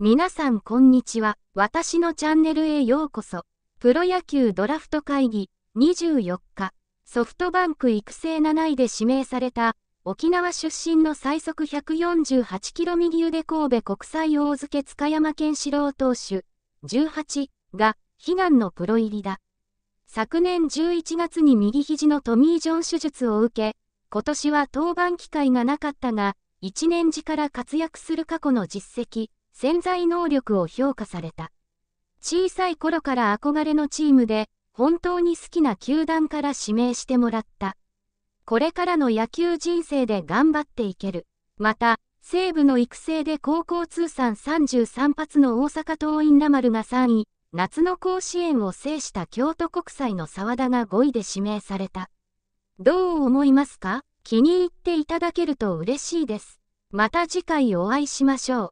皆さんこんにちは。私のチャンネルへようこそ。プロ野球ドラフト会議24日、ソフトバンク育成7位で指名された沖縄出身の最速148キロ右腕神戸国際大付塚山健志郎投手18が悲願のプロ入りだ。昨年11月に右肘のトミー・ジョン手術を受け、今年は登板機会がなかったが、1年次から活躍する過去の実績、潜在能力を評価された。小さい頃から憧れのチームで、本当に好きな球団から指名してもらった。これからの野球人生で頑張っていける。また、西武の育成で高校通算33発の大阪桐蔭ラマルが3位、夏の甲子園を制した京都国際の沢田が5位で指名された。どう思いますか気に入っていただけると嬉しいです。また次回お会いしましょう。